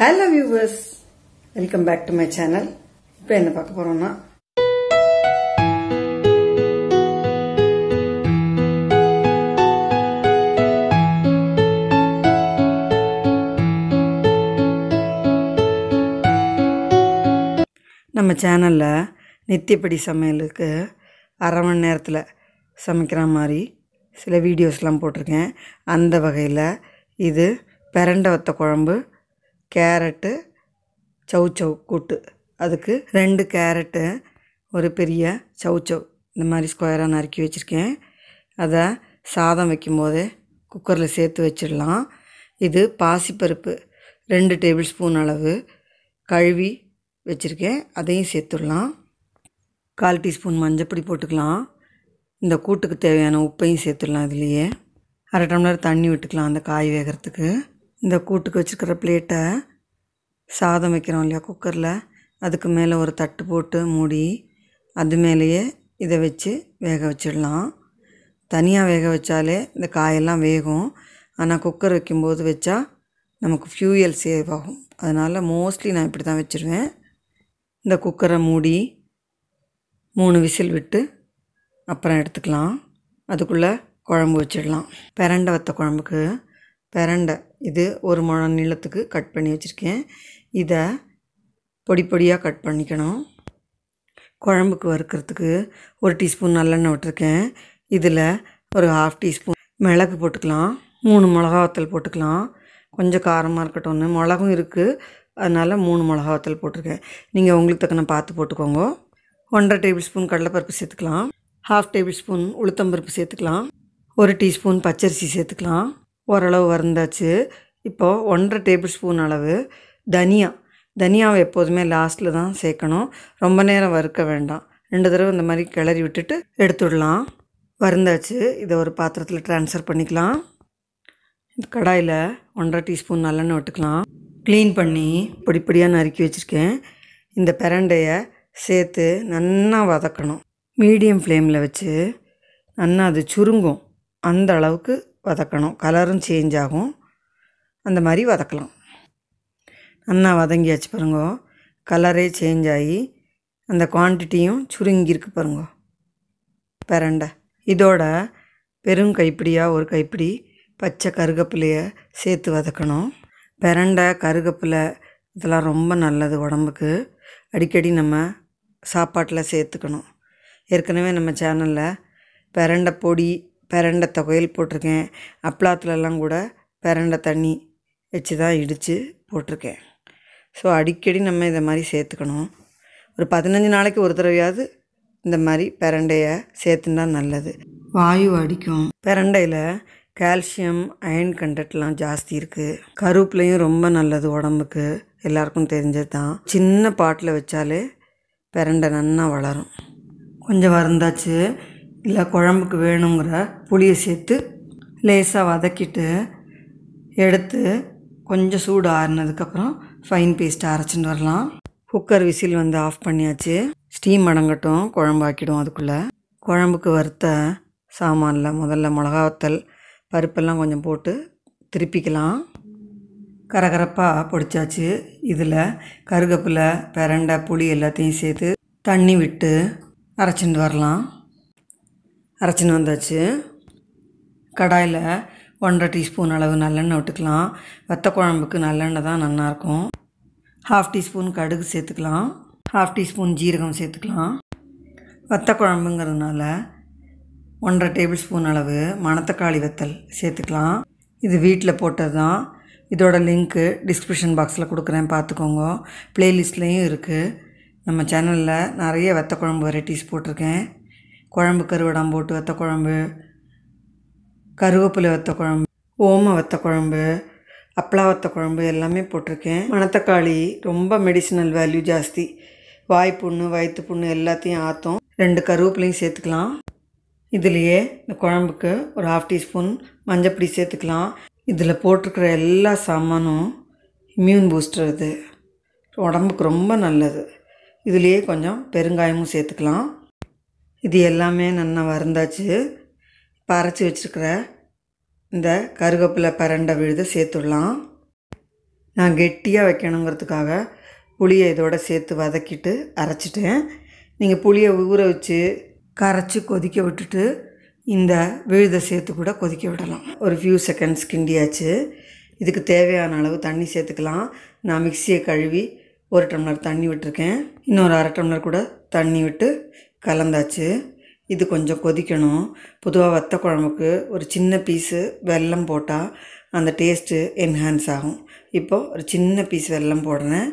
hello viewers welcome back to my channel இப்போ என்ன பார்க்க போறோம்னா நம்ம சேனலில் நித்தியப்படி சமையலுக்கு அரை மணி நேரத்தில் சமைக்கிற மாதிரி சில வீடியோஸ்லாம் போட்டிருக்கேன் அந்த வகையில் இது பெரண்டை வத்த குழம்பு கேரட்டு சவு கூட்டு அதுக்கு ரெண்டு கேரட்டு ஒரு பெரிய சவு இந்த மாதிரி ஸ்கொயராக நறுக்கி வச்சுருக்கேன் அதை சாதம் வைக்கும்போதே குக்கரில் சேர்த்து வச்சிடலாம் இது பாசிப்பருப்பு ரெண்டு டேபிள் ஸ்பூன் அளவு கழுவி வச்சுருக்கேன் அதையும் சேர்த்துடலாம் கால் டீஸ்பூன் மஞ்சப்பொடி போட்டுக்கலாம் இந்த கூட்டுக்கு தேவையான உப்பையும் சேர்த்துடலாம் இதுலேயே அரை டம்ளர் தண்ணி விட்டுக்கலாம் அந்த காய் வேகிறதுக்கு இந்த கூட்டுக்கு வச்சுருக்கிற பிளேட்டை சாதம் வைக்கிறோம் இல்லையா குக்கரில் அதுக்கு மேலே ஒரு தட்டு போட்டு மூடி அது மேலேயே இதை வச்சு வேக வச்சிடலாம் தனியாக வேக வச்சாலே இந்த காயெல்லாம் வேகும் ஆனால் குக்கர் வைக்கும்போது வச்சா நமக்கு ஃப்யூயல் சேவ் ஆகும் அதனால் மோஸ்ட்லி நான் இப்படி தான் வச்சுருவேன் இந்த குக்கரை மூடி மூணு விசில் விட்டு அப்புறம் எடுத்துக்கலாம் அதுக்குள்ளே குழம்பு வச்சிடலாம் பெரண்டை வத்த குழம்புக்கு பெரண்டை இது ஒரு முழம் நீளத்துக்கு கட் பண்ணி வச்சுருக்கேன் இதை பொடி பொடியாக கட் பண்ணிக்கணும் குழம்புக்கு வறுக்கிறதுக்கு ஒரு டீஸ்பூன் நல்லெண்ணெய் விட்டுருக்கேன் இதில் ஒரு ஹாஃப் டீஸ்பூன் மிளகு போட்டுக்கலாம் மூணு மிளகா வத்தல் போட்டுக்கலாம் கொஞ்சம் காரமாக இருக்கட்டும் ஒன்று மிளகும் இருக்குது அதனால் மூணு மிளகா வத்தல் போட்டிருக்கேன் நீங்கள் உங்களுக்கு தக்கன பார்த்து போட்டுக்கோங்க ஒன்றரை டேபிள் ஸ்பூன் கடலைப்பருப்பு சேர்த்துக்கலாம் ஹாஃப் டேபிள் ஸ்பூன் உளுத்தம்பருப்பு சேர்த்துக்கலாம் ஒரு டீஸ்பூன் பச்சரிசி சேர்த்துக்கலாம் ஓரளவு வந்தாச்சு இப்போது ஒன்றரை டேபிள் ஸ்பூன் அளவு தனியா தனியாவை எப்போதுமே லாஸ்ட்டில் தான் சேர்க்கணும் ரொம்ப நேரம் வறுக்க வேண்டாம் ரெண்டு தடவை இந்த மாதிரி கிளறி விட்டுட்டு எடுத்துடலாம் வறுந்தாச்சு இதை ஒரு பாத்திரத்தில் ட்ரான்ஸ்ஃபர் பண்ணிக்கலாம் இந்த கடாயில் ஒன்றரை டீஸ்பூன் நல்லெண்ணெய் விட்டுக்கலாம் க்ளீன் பண்ணி பொடிப்படியாக நறுக்கி வச்சுருக்கேன் இந்த பிரண்டையை சேர்த்து நன்னா வதக்கணும் மீடியம் ஃப்ளேமில் வச்சு நன்னா அது சுருங்கும் அந்த அளவுக்கு வதக்கணும் கலரும் சேஞ்ச் ஆகும் அந்த மாதிரி வதக்கலாம் நல்லா வதங்கியாச்சு பாருங்க கலரே சேஞ்ச் ஆகி அந்த குவான்டிட்டியும் சுருங்கியிருக்கு பாருங்க பரண்ட இதோட பெரும் கைப்பிடியாக ஒரு கைப்பிடி பச்சை கருகப்பிலையை சேர்த்து வதக்கணும் பரண்ட கருகப்பிலை இதெல்லாம் ரொம்ப நல்லது உடம்புக்கு அடிக்கடி நம்ம சாப்பாட்டில் சேர்த்துக்கணும் ஏற்கனவே நம்ம சேனலில் பரண்டை பொடி பெரண்டை துவையல் போட்டிருக்கேன் அப்பளாத்துலலாம் கூட பெரண்டை தண்ணி வச்சு தான் இடித்து போட்டிருக்கேன் ஸோ அடிக்கடி நம்ம இதை மாதிரி சேர்த்துக்கணும் ஒரு பதினஞ்சு நாளைக்கு ஒரு தடவையாவது இந்த மாதிரி பெரண்டையை சேர்த்துனா நல்லது வாயு அடிக்கும் பெரண்டையில் கால்சியம் அயன் கண்டென்ட்லாம் ஜாஸ்தி இருக்குது கருவேப்பிலையும் ரொம்ப நல்லது உடம்புக்கு எல்லாருக்கும் தெரிஞ்சது தான் சின்ன பாட்டில் வச்சாலே பெரண்டை நன்னா வளரும் கொஞ்சம் வறந்தாச்சு இல்லை குழம்புக்கு வேணுங்கிற புளியை சேர்த்து லேசாக வதக்கிட்டு எடுத்து கொஞ்சம் சூடு ஆறுனதுக்கப்புறம் ஃபைன் பேஸ்ட் அரைச்சிட்டு வரலாம் குக்கர் விசில் வந்து ஆஃப் பண்ணியாச்சு ஸ்டீம் அடங்கட்டும் குழம்பு ஆக்கிடும் அதுக்குள்ளே குழம்புக்கு வறுத்த சாமானில் முதல்ல மிளகாத்தல் பருப்பெல்லாம் கொஞ்சம் போட்டு திருப்பிக்கலாம் கரகரப்பாக பொடிச்சாச்சு இதில் கருகப்பில் பெரண்டை புளி எல்லாத்தையும் சேர்த்து தண்ணி விட்டு அரைச்சிட்டு வரலாம் அரைச்சின்னு வந்தாச்சு கடாயில் ஒன்றரை டீஸ்பூன் அளவு நல்லெண்ணெய் விட்டுக்கலாம் வெத்த குழம்புக்கு நல்லெண்ணெய் தான் நல்லாயிருக்கும் ஹாஃப் டீஸ்பூன் கடுகு சேர்த்துக்கலாம் ஹாஃப் டீஸ்பூன் ஜீரகம் சேர்த்துக்கலாம் வத்த குழம்புங்கிறதுனால ஒன்றரை டேபிள் ஸ்பூன் அளவு மணத்தக்காளி வத்தல் சேர்த்துக்கலாம் இது வீட்டில் போட்டது தான் இதோட லிங்க்கு டிஸ்கிரிப்ஷன் பாக்ஸில் கொடுக்குறேன் பார்த்துக்கோங்க ப்ளேலிஸ்ட்லேயும் இருக்குது நம்ம சேனலில் நிறைய வெத்த குழம்பு வெரைட்டிஸ் போட்டிருக்கேன் குழம்பு கருவடம் போட்டு வத்த குழம்பு கருவேப்பிலை வத்த குழம்பு ஓம வத்த குழம்பு அப்பளா வத்த குழம்பு எல்லாமே போட்டிருக்கேன் மணத்தக்காளி ரொம்ப மெடிசினல் வேல்யூ ஜாஸ்தி வாய் வயிற்று புண்ணு எல்லாத்தையும் ஆற்றும் ரெண்டு கருவேப்பிலையும் சேர்த்துக்கலாம் இதுலேயே இந்த குழம்புக்கு ஒரு ஹாஃப் டீஸ்பூன் மஞ்சப்பிடி சேர்த்துக்கலாம் இதில் போட்டிருக்கிற எல்லா சாமானும் இம்யூன் பூஸ்டர் இது உடம்புக்கு ரொம்ப நல்லது இதுலேயே கொஞ்சம் பெருங்காயமும் சேர்த்துக்கலாம் இது எல்லாமே நல்லா வறந்தாச்சு இப்போ அரைச்சி வச்சுருக்கிற இந்த கருவேப்பிலை பரண்டை விழுத சேர்த்துடலாம் நான் கெட்டியாக வைக்கணுங்கிறதுக்காக புளியை இதோட சேர்த்து வதக்கிட்டு அரைச்சிட்டேன் நீங்கள் புளியை ஊற வச்சு கரைச்சி கொதிக்க விட்டுட்டு இந்த விழுதை சேர்த்து கூட கொதிக்க விடலாம் ஒரு ஃபியூ செகண்ட்ஸ் கிண்டியாச்சு இதுக்கு தேவையான அளவு தண்ணி சேர்த்துக்கலாம் நான் மிக்சியை கழுவி ஒரு டம்ளர் தண்ணி விட்டுருக்கேன் இன்னொரு அரை டம்ளர் கூட தண்ணி விட்டு கலந்தாச்சு இது கொஞ்சம் கொதிக்கணும் பொதுவாக வத்த குழம்புக்கு ஒரு சின்ன பீஸு வெல்லம் போட்டால் அந்த டேஸ்ட்டு என்ஹான்ஸ் ஆகும் இப்போது ஒரு சின்ன பீஸ் வெல்லம் போடுறேன்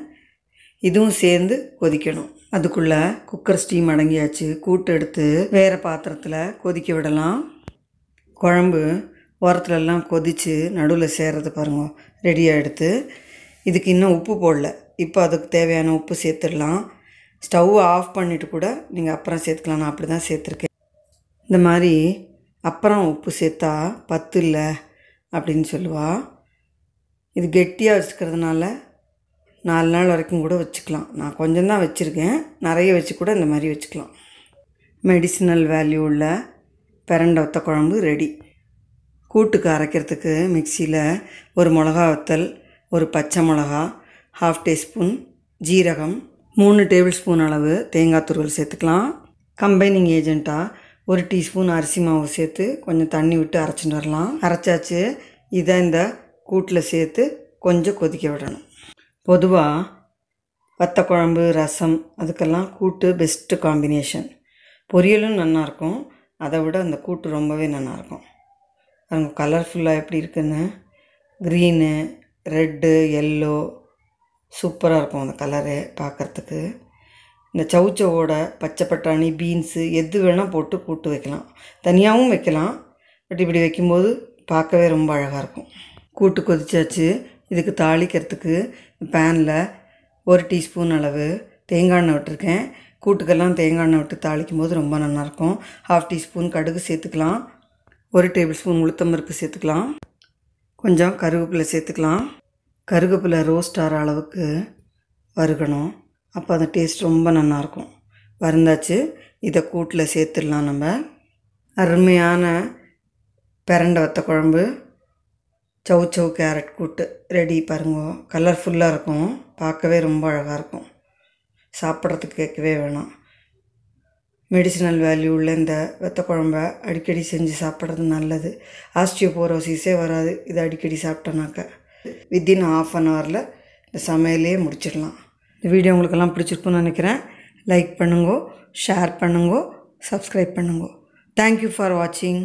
இதுவும் சேர்ந்து கொதிக்கணும் அதுக்குள்ளே குக்கர் ஸ்டீம் அடங்கியாச்சு கூட்டு எடுத்து வேறு பாத்திரத்தில் கொதிக்க விடலாம் குழம்பு உரத்துலலாம் கொதித்து நடுவில் சேர்றது பாருங்க ரெடியாக எடுத்து இதுக்கு இன்னும் உப்பு போடல இப்போ அதுக்கு தேவையான உப்பு சேர்த்துடலாம் ஸ்டவ் ஆஃப் பண்ணிவிட்டு கூட நீங்கள் அப்புறம் சேர்த்துக்கலாம் நான் அப்படி தான் சேர்த்துருக்கேன் இந்த மாதிரி அப்புறம் உப்பு சேர்த்தா பத்து இல்லை அப்படின்னு சொல்லுவா இது கெட்டியாக வச்சுக்கிறதுனால நாலு நாள் வரைக்கும் கூட வச்சுக்கலாம் நான் கொஞ்சம் தான் வச்சுருக்கேன் நிறைய வச்சு கூட இந்த மாதிரி வச்சுக்கலாம் மெடிசினல் வேல்யூ உள்ள பெரண்டை வத்த குழம்பு ரெடி கூட்டுக்கு அரைக்கிறதுக்கு மிக்சியில் ஒரு மிளகா வத்தல் ஒரு பச்சை மிளகா ஹாஃப் டீஸ்பூன் ஜீரகம் மூணு டேபிள் ஸ்பூன் அளவு தேங்காய் துருவல் சேர்த்துக்கலாம் கம்பைனிங் ஏஜெண்ட்டாக ஒரு டீஸ்பூன் அரிசி மாவு சேர்த்து கொஞ்சம் தண்ணி விட்டு அரைச்சிட்டு வரலாம் அரைச்சாச்சு இதை இந்த கூட்டில் சேர்த்து கொஞ்சம் கொதிக்க விடணும் பொதுவாக வத்த குழம்பு ரசம் அதுக்கெல்லாம் கூட்டு பெஸ்ட்டு காம்பினேஷன் பொரியலும் நல்லாயிருக்கும் அதை விட அந்த கூட்டு ரொம்பவே நல்லாயிருக்கும் அவங்க கலர்ஃபுல்லாக எப்படி இருக்குன்னு க்ரீனு ரெட்டு எல்லோ சூப்பராக இருக்கும் அந்த கலரு பார்க்குறதுக்கு இந்த சவுச்சவோட பச்சை பட்டாணி பீன்ஸு எது வேணால் போட்டு கூட்டு வைக்கலாம் தனியாகவும் வைக்கலாம் பட் இப்படி வைக்கும்போது பார்க்கவே ரொம்ப அழகாக இருக்கும் கூட்டு கொதிச்சாச்சு இதுக்கு தாளிக்கிறதுக்கு பேனில் ஒரு டீஸ்பூன் அளவு தேங்காய் எண்ணெய் விட்டுருக்கேன் கூட்டுக்கெல்லாம் தேங்காய் எண்ணெய் விட்டு தாளிக்கும் போது ரொம்ப நல்லாயிருக்கும் ஹாஃப் டீஸ்பூன் கடுகு சேர்த்துக்கலாம் ஒரு டேபிள் ஸ்பூன் உளுத்தம்பருப்பு சேர்த்துக்கலாம் கொஞ்சம் கருவேப்பிலை சேர்த்துக்கலாம் கருகப்பில் ரோஸ்ட் ஆகிற அளவுக்கு வருகணும் அப்போ அந்த டேஸ்ட் ரொம்ப நல்லாயிருக்கும் வருந்தாச்சு இதை கூட்டில் சேர்த்துடலாம் நம்ம அருமையான பிரண்டை வத்த குழம்பு சவு சவு கேரட் கூட்டு ரெடி பாருங்க கலர்ஃபுல்லாக இருக்கும் பார்க்கவே ரொம்ப அழகாக இருக்கும் சாப்பிட்றதுக்கு கேட்கவே வேணாம் மெடிசினல் வேல்யூ உள்ள இந்த வெத்த குழம்ப அடிக்கடி செஞ்சு சாப்பிட்றது நல்லது ஆஸ்டியோபோரோசிஸே வராது இதை அடிக்கடி சாப்பிட்டோன்னாக்க வித்தின் ஆஃப் அன் ஹவரில் இந்த சமையலையே முடிச்சிடலாம் இந்த வீடியோ உங்களுக்கெல்லாம் பிடிச்சிருக்குன்னு நினைக்கிறேன் லைக் பண்ணுங்கோ ஷேர் பண்ணுங்கோ சப்ஸ்கிரைப் பண்ணுங்கோ தேங்க்யூ ஃபார் வாட்சிங்